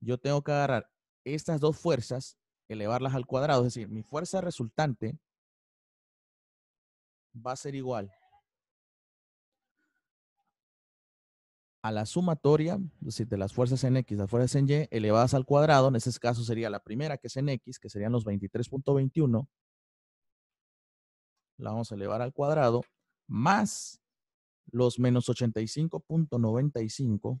yo tengo que agarrar estas dos fuerzas, elevarlas al cuadrado, es decir, mi fuerza resultante va a ser igual a la sumatoria, es decir, de las fuerzas en X, las fuerzas en Y, elevadas al cuadrado, en ese caso sería la primera que es en X, que serían los 23.21, la vamos a elevar al cuadrado, más los menos 85.95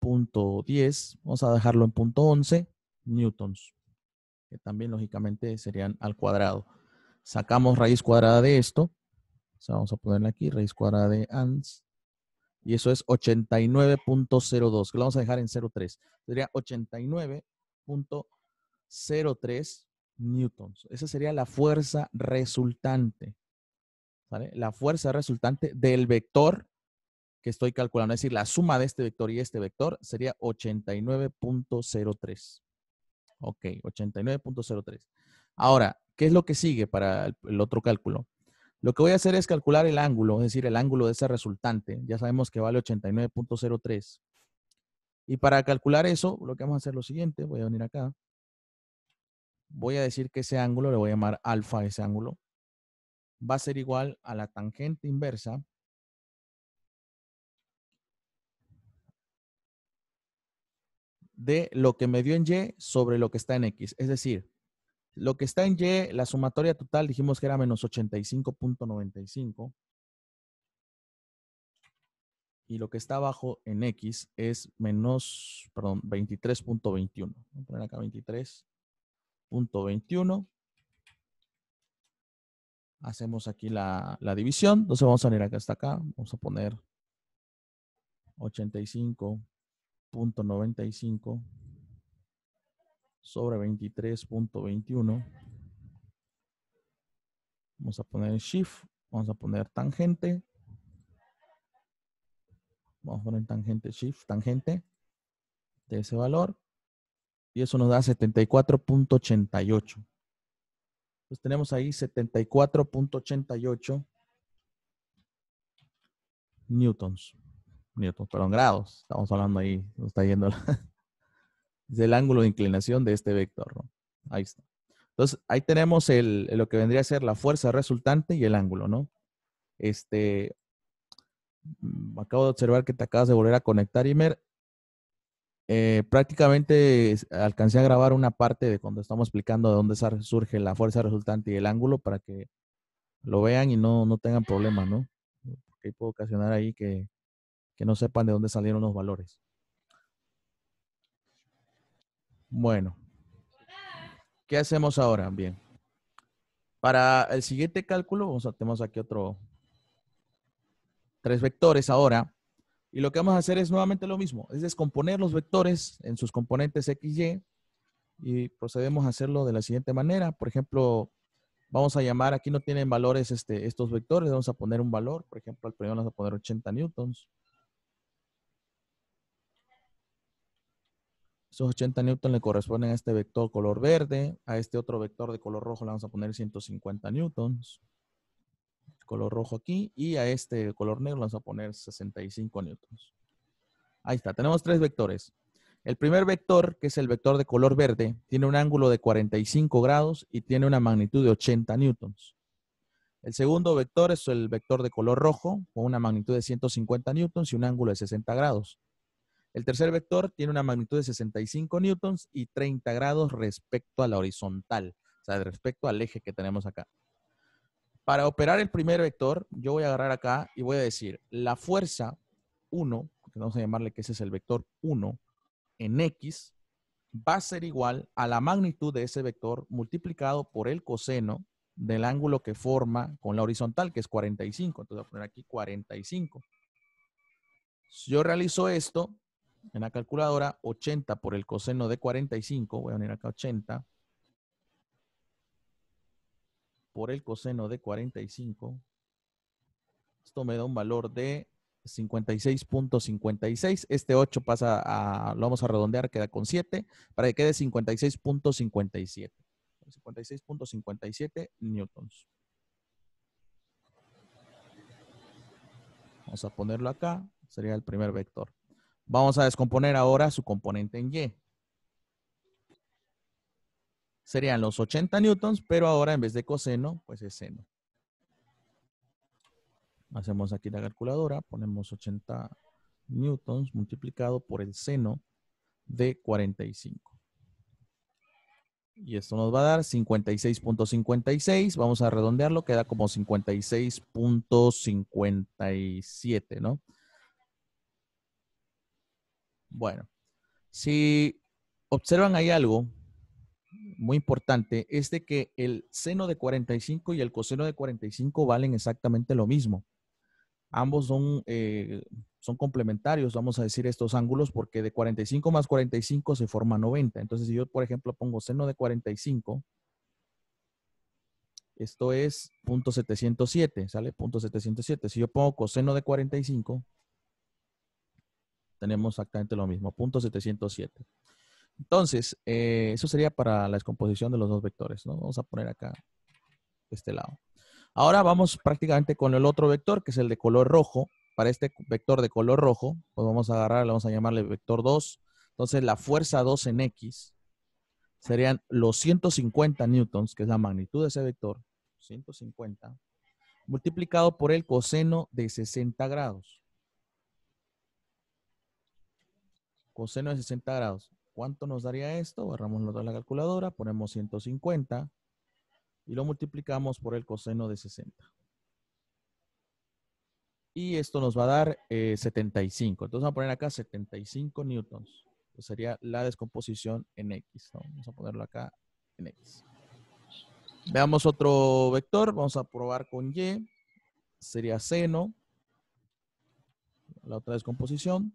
punto 10, vamos a dejarlo en punto 11 newtons, que también lógicamente serían al cuadrado. Sacamos raíz cuadrada de esto, vamos a ponerle aquí raíz cuadrada de ans, y eso es 89.02, que lo vamos a dejar en 0.3. Sería 89.03 newtons. Esa sería la fuerza resultante. La fuerza resultante del vector que estoy calculando. Es decir, la suma de este vector y este vector sería 89.03. Ok, 89.03. Ahora, ¿qué es lo que sigue para el otro cálculo? Lo que voy a hacer es calcular el ángulo, es decir, el ángulo de ese resultante. Ya sabemos que vale 89.03. Y para calcular eso, lo que vamos a hacer es lo siguiente. Voy a venir acá. Voy a decir que ese ángulo, le voy a llamar alfa ese ángulo, va a ser igual a la tangente inversa de lo que me dio en Y sobre lo que está en X. Es decir, lo que está en Y, la sumatoria total dijimos que era menos 85.95. Y lo que está abajo en X es menos, perdón, 23.21. vamos a poner acá 23.21. Hacemos aquí la, división. Entonces vamos a venir acá hasta acá. Vamos a poner 85. .95 sobre 23.21. Vamos a poner shift, vamos a poner tangente. Vamos a poner tangente shift, tangente de ese valor. Y eso nos da 74.88. entonces pues tenemos ahí 74.88 newtons. Newton, perdón, grados, estamos hablando ahí, nos está yendo el ángulo de inclinación de este vector, ¿no? Ahí está. Entonces, ahí tenemos lo que vendría a ser la fuerza resultante y el ángulo, ¿no? Este, mm, acabo de observar que te acabas de volver a conectar, Imer. Eh, prácticamente alcancé a grabar una parte de cuando estamos explicando de dónde surge la fuerza resultante y el ángulo para que lo vean y no, tengan problema, ¿no? Porque puedo ocasionar ahí que que no sepan de dónde salieron los valores. Bueno, ¿qué hacemos ahora? Bien. Para el siguiente cálculo, vamos tenemos aquí otro, tres vectores ahora. Y lo que vamos a hacer es nuevamente lo mismo, es descomponer los vectores en sus componentes x, y y procedemos a hacerlo de la siguiente manera. Por ejemplo, vamos a llamar, aquí no tienen valores este, estos vectores, vamos a poner un valor, por ejemplo, al primero vamos a poner 80 newtons. 80 newtons le corresponden a este vector color verde. A este otro vector de color rojo le vamos a poner 150 newtons. Color rojo aquí. Y a este color negro le vamos a poner 65 newtons. Ahí está. Tenemos tres vectores. El primer vector, que es el vector de color verde, tiene un ángulo de 45 grados y tiene una magnitud de 80 newtons. El segundo vector es el vector de color rojo, con una magnitud de 150 newtons y un ángulo de 60 grados. El tercer vector tiene una magnitud de 65 newtons y 30 grados respecto a la horizontal, o sea, respecto al eje que tenemos acá. Para operar el primer vector, yo voy a agarrar acá y voy a decir la fuerza 1, que vamos a llamarle que ese es el vector 1, en X, va a ser igual a la magnitud de ese vector multiplicado por el coseno del ángulo que forma con la horizontal, que es 45. Entonces voy a poner aquí 45. Si yo realizo esto, en la calculadora, 80 por el coseno de 45, voy a poner acá 80, por el coseno de 45, esto me da un valor de 56.56. Este 8 pasa a, lo vamos a redondear, queda con 7, para que quede 56.57. 56.57 newtons. Vamos a ponerlo acá, sería el primer vector. Vamos a descomponer ahora su componente en Y. Serían los 80 newtons, pero ahora en vez de coseno, pues es seno. Hacemos aquí la calculadora, ponemos 80 newtons multiplicado por el seno de 45. Y esto nos va a dar 56.56. Vamos a redondearlo, queda como 56.57, ¿no? Bueno, si observan ahí algo muy importante, es de que el seno de 45 y el coseno de 45 valen exactamente lo mismo. Ambos son, eh, son complementarios, vamos a decir, estos ángulos, porque de 45 más 45 se forma 90. Entonces, si yo, por ejemplo, pongo seno de 45, esto es .707, ¿sale? .707. Si yo pongo coseno de 45, tenemos exactamente lo mismo, punto 707. Entonces, eh, eso sería para la descomposición de los dos vectores, ¿no? Vamos a poner acá de este lado. Ahora vamos prácticamente con el otro vector, que es el de color rojo. Para este vector de color rojo, pues vamos a agarrar, vamos a llamarle vector 2. Entonces, la fuerza 2 en X serían los 150 newtons, que es la magnitud de ese vector, 150, multiplicado por el coseno de 60 grados. coseno de 60 grados. ¿Cuánto nos daría esto? Barramos la la calculadora, ponemos 150 y lo multiplicamos por el coseno de 60. Y esto nos va a dar 75. Eh, Entonces vamos a poner acá 75 newtons. sería la descomposición en X. Vamos a ponerlo acá en X. Veamos otro vector. Vamos a probar con Y. Sería seno. La otra descomposición.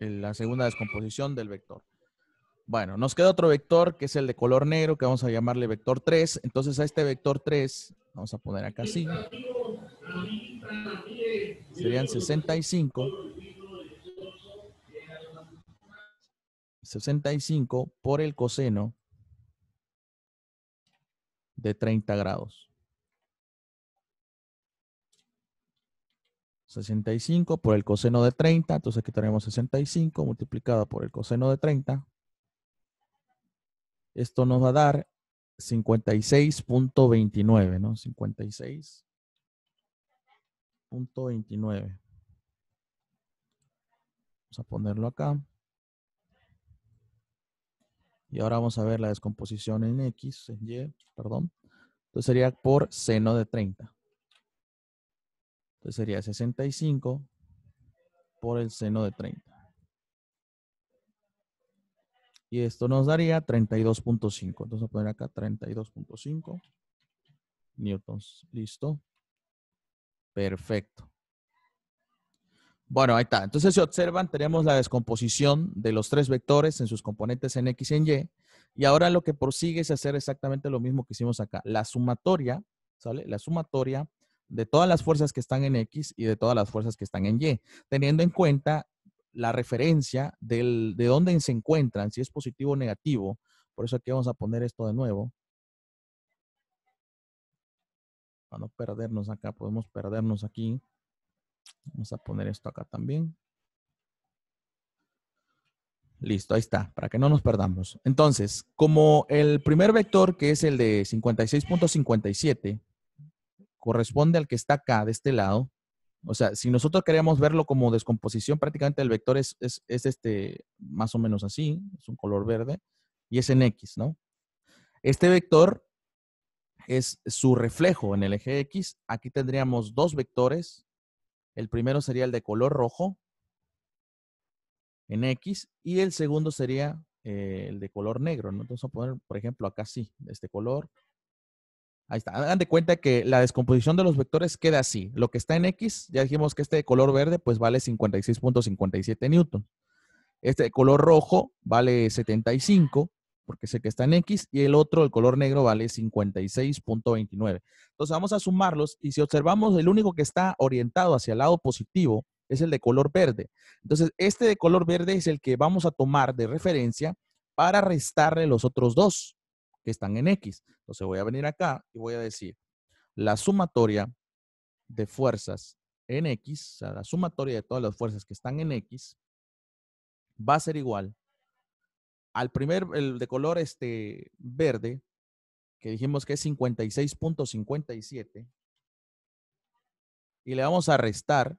la segunda descomposición del vector. Bueno, nos queda otro vector que es el de color negro, que vamos a llamarle vector 3. Entonces a este vector 3, vamos a poner acá así, serían 65. 65 por el coseno de 30 grados. 65 por el coseno de 30. Entonces aquí tenemos 65 multiplicado por el coseno de 30. Esto nos va a dar 56.29, ¿no? 56.29. Vamos a ponerlo acá. Y ahora vamos a ver la descomposición en X, en Y, perdón. Entonces sería por seno de 30. Entonces sería 65 por el seno de 30. Y esto nos daría 32.5. Entonces voy a poner acá 32.5 newtons. Listo. Perfecto. Bueno, ahí está. Entonces, si observan, tenemos la descomposición de los tres vectores en sus componentes en X y en Y. Y ahora lo que prosigue es hacer exactamente lo mismo que hicimos acá. La sumatoria, ¿sale? La sumatoria de todas las fuerzas que están en X y de todas las fuerzas que están en Y, teniendo en cuenta la referencia de dónde se encuentran, si es positivo o negativo. Por eso aquí vamos a poner esto de nuevo. Para no perdernos acá, podemos perdernos aquí. Vamos a poner esto acá también. Listo, ahí está, para que no nos perdamos. Entonces, como el primer vector, que es el de 56.57, corresponde al que está acá, de este lado. O sea, si nosotros queríamos verlo como descomposición, prácticamente el vector es, este, más o menos así, es un color verde, y es en X, ¿no? Este vector es su reflejo en el eje X. Aquí tendríamos dos vectores. El primero sería el de color rojo en X y el segundo sería eh, el de color negro. ¿no? Entonces vamos a poner, por ejemplo, acá sí, de este color Ahí está. Hagan de cuenta que la descomposición de los vectores queda así. Lo que está en X, ya dijimos que este de color verde, pues vale 56.57 newton. Este de color rojo vale 75, porque sé que está en X, y el otro, el color negro, vale 56.29. Entonces vamos a sumarlos y si observamos, el único que está orientado hacia el lado positivo es el de color verde. Entonces, este de color verde es el que vamos a tomar de referencia para restarle los otros dos que están en X. Entonces voy a venir acá y voy a decir la sumatoria de fuerzas en X, o sea, la sumatoria de todas las fuerzas que están en X, va a ser igual al primer, el de color este verde, que dijimos que es 56.57, y le vamos a restar,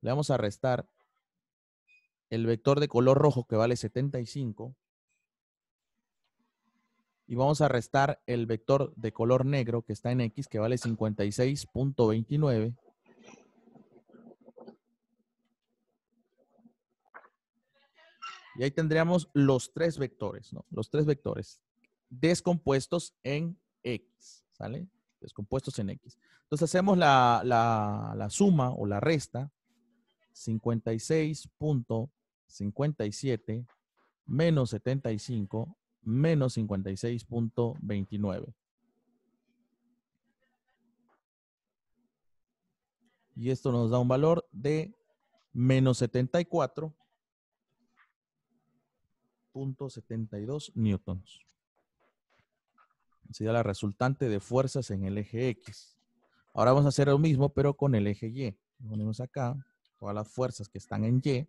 le vamos a restar el vector de color rojo que vale 75, y vamos a restar el vector de color negro que está en X, que vale 56.29. Y ahí tendríamos los tres vectores, ¿no? Los tres vectores descompuestos en X, ¿sale? Descompuestos en X. Entonces hacemos la, la suma o la resta. 56.57 menos 75 menos 56.29. Y esto nos da un valor de menos 74.72 newtons. Sería la resultante de fuerzas en el eje X. Ahora vamos a hacer lo mismo, pero con el eje Y. Ponemos acá todas las fuerzas que están en Y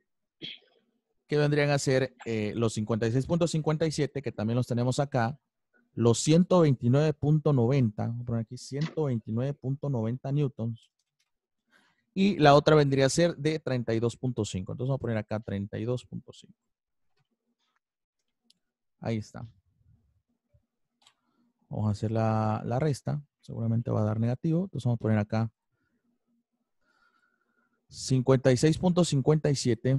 que vendrían a ser eh, los 56.57, que también los tenemos acá, los 129.90, vamos a poner aquí 129.90 newtons, y la otra vendría a ser de 32.5. Entonces vamos a poner acá 32.5. Ahí está. Vamos a hacer la, la resta. Seguramente va a dar negativo. Entonces vamos a poner acá 56.57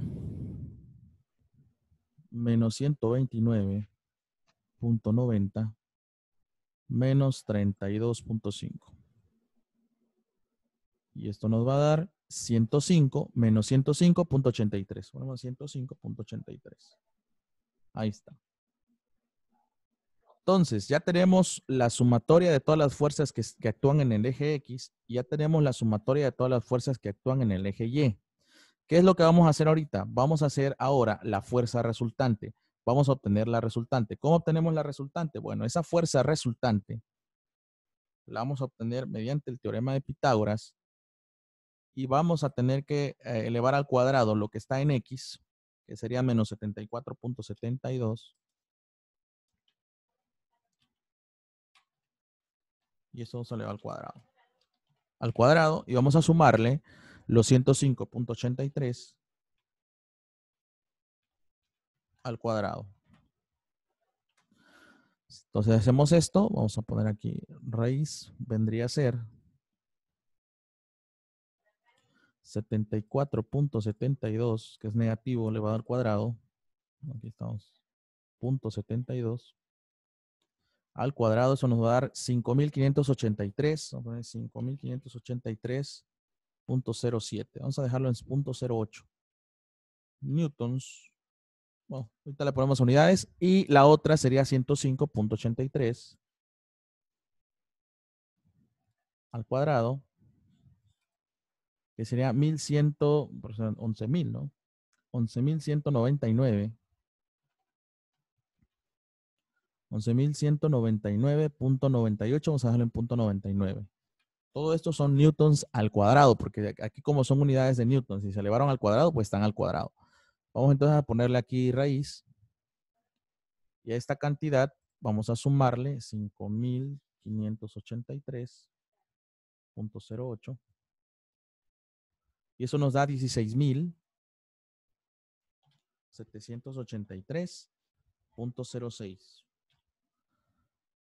menos 129.90 menos 32.5. Y esto nos va a dar 105 menos 105.83. Bueno, 105.83. Ahí está. Entonces, ya tenemos la sumatoria de todas las fuerzas que actúan en el eje X y ya tenemos la sumatoria de todas las fuerzas que actúan en el eje Y. ¿Qué es lo que vamos a hacer ahorita? Vamos a hacer ahora la fuerza resultante. Vamos a obtener la resultante. ¿Cómo obtenemos la resultante? Bueno, esa fuerza resultante la vamos a obtener mediante el teorema de Pitágoras y vamos a tener que eh, elevar al cuadrado lo que está en x, que sería menos 74.72. Y eso se eleva al cuadrado. Al cuadrado y vamos a sumarle los 105.83 al cuadrado. Entonces hacemos esto, vamos a poner aquí raíz, vendría a ser 74.72, que es negativo, elevado al cuadrado. Aquí estamos, punto 72. Al cuadrado, eso nos va a dar 5.583, vamos a poner 5.583 .07, Vamos a dejarlo en .08 newtons. Bueno, ahorita le ponemos unidades. Y la otra sería 105.83 al cuadrado, que sería 1100, 11.000, ¿no? 11.199. 11.199.98, vamos a dejarlo en punto .99. Todo esto son newtons al cuadrado, porque aquí como son unidades de newtons, si se elevaron al cuadrado, pues están al cuadrado. Vamos entonces a ponerle aquí raíz. Y a esta cantidad vamos a sumarle 5.583.08. Y eso nos da 16.783.06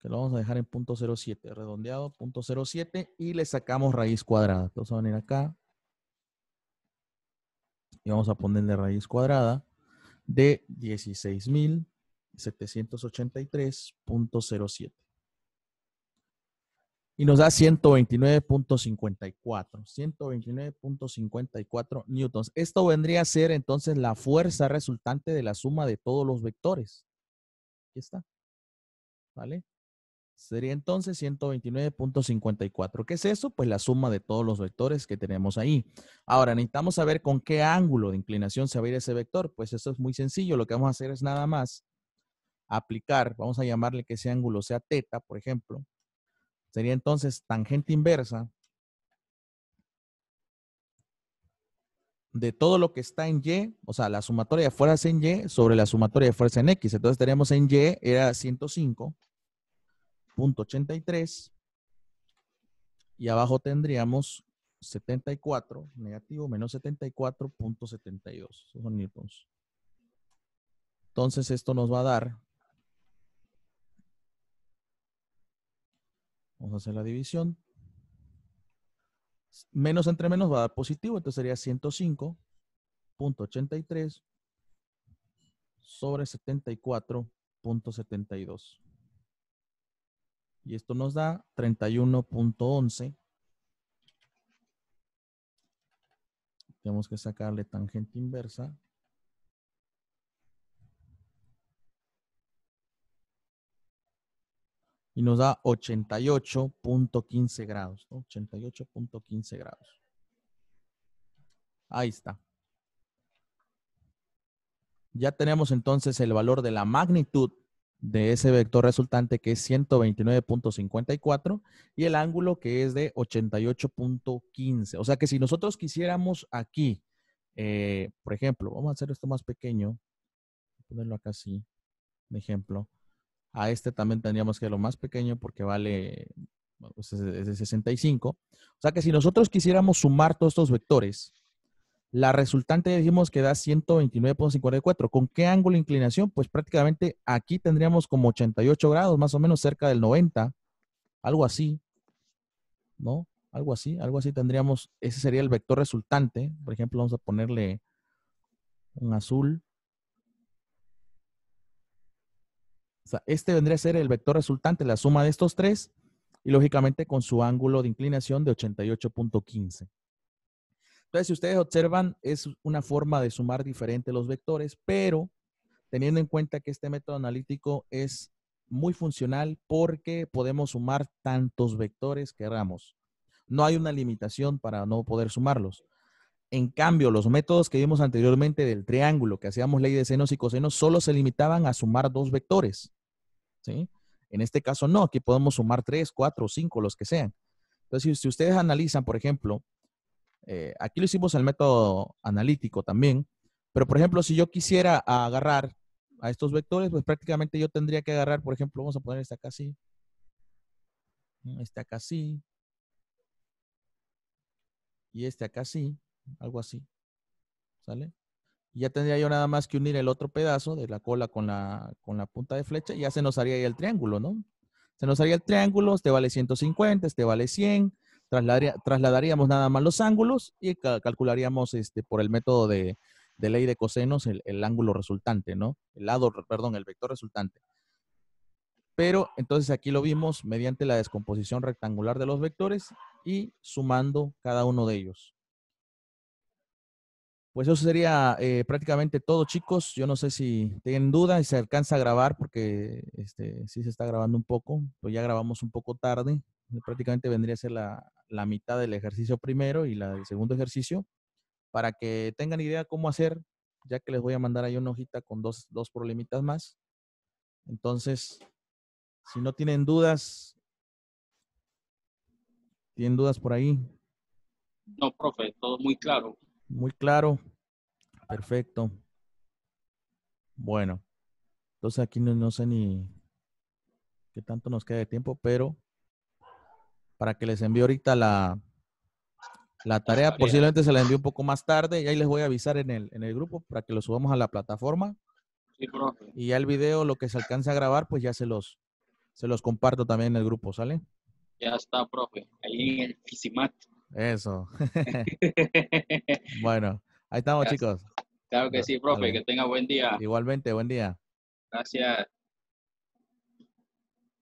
que lo vamos a dejar en punto redondeado, punto y le sacamos raíz cuadrada. Entonces vamos a venir acá y vamos a ponerle raíz cuadrada de 16.783.07. Y nos da 129.54, 129.54 newtons. Esto vendría a ser entonces la fuerza resultante de la suma de todos los vectores. Aquí está. ¿Vale? Sería entonces 129.54. ¿Qué es eso? Pues la suma de todos los vectores que tenemos ahí. Ahora, necesitamos saber con qué ángulo de inclinación se va a ir ese vector. Pues eso es muy sencillo. Lo que vamos a hacer es nada más aplicar, vamos a llamarle que ese ángulo sea teta, por ejemplo. Sería entonces tangente inversa de todo lo que está en Y, o sea, la sumatoria de fuerzas en Y sobre la sumatoria de fuerzas en X. Entonces tenemos en Y era 105 .83 y abajo tendríamos 74 negativo menos 74.72. son newtons. Entonces esto nos va a dar, vamos a hacer la división, menos entre menos va a dar positivo, entonces sería 105.83 sobre 74.72. Y esto nos da 31.11. Tenemos que sacarle tangente inversa. Y nos da 88.15 grados. 88.15 grados. Ahí está. Ya tenemos entonces el valor de la magnitud de ese vector resultante que es 129.54 y el ángulo que es de 88.15. O sea que si nosotros quisiéramos aquí, eh, por ejemplo, vamos a hacer esto más pequeño, ponerlo acá así, de ejemplo. A este también tendríamos que lo más pequeño porque vale pues, es de 65. O sea que si nosotros quisiéramos sumar todos estos vectores, la resultante dijimos que da 129.54. ¿Con qué ángulo de inclinación? Pues prácticamente aquí tendríamos como 88 grados, más o menos cerca del 90, algo así, ¿no? Algo así, algo así tendríamos, ese sería el vector resultante. Por ejemplo, vamos a ponerle un azul. este vendría a ser el vector resultante, la suma de estos tres, y lógicamente con su ángulo de inclinación de 88.15. Entonces, si ustedes observan, es una forma de sumar diferente los vectores, pero teniendo en cuenta que este método analítico es muy funcional porque podemos sumar tantos vectores que queramos. No hay una limitación para no poder sumarlos. En cambio, los métodos que vimos anteriormente del triángulo, que hacíamos ley de senos y cosenos, solo se limitaban a sumar dos vectores. En este caso no, aquí podemos sumar tres, cuatro, cinco, los que sean. Entonces, si ustedes analizan, por ejemplo, eh, aquí lo hicimos al método analítico también, pero por ejemplo, si yo quisiera agarrar a estos vectores, pues prácticamente yo tendría que agarrar, por ejemplo, vamos a poner este acá así, mm, este acá así, y este acá así, algo así, ¿sale? Y ya tendría yo nada más que unir el otro pedazo de la cola con la, con la punta de flecha y ya se nos haría el triángulo, ¿no? Se nos haría el triángulo, este vale 150, este vale 100, trasladaríamos nada más los ángulos y calcularíamos este, por el método de, ley de cosenos el, ángulo resultante, ¿no? El lado, perdón, el vector resultante. Pero entonces aquí lo vimos mediante la descomposición rectangular de los vectores y sumando cada uno de ellos. Pues eso sería eh, prácticamente todo, chicos. Yo no sé si tienen dudas y se alcanza a grabar porque este, sí se está grabando un poco, pero pues ya grabamos un poco tarde prácticamente vendría a ser la, mitad del ejercicio primero y la del segundo ejercicio, para que tengan idea cómo hacer, ya que les voy a mandar ahí una hojita con dos, problemitas más. Entonces, si no tienen dudas, ¿tienen dudas por ahí? No, profe, todo muy claro. Muy claro. Perfecto. Bueno, entonces aquí no, no sé ni qué tanto nos queda de tiempo, pero para que les envíe ahorita la, la tarea. Posiblemente se la envíe un poco más tarde y ahí les voy a avisar en el, en el grupo para que lo subamos a la plataforma. Sí, profe. Y ya el video, lo que se alcance a grabar, pues ya se los, se los comparto también en el grupo, ¿sale? Ya está, profe. Ahí en el Fisimat. Eso. bueno, ahí estamos, chicos. Claro que sí, profe. Que tenga buen día. Igualmente, buen día. Gracias.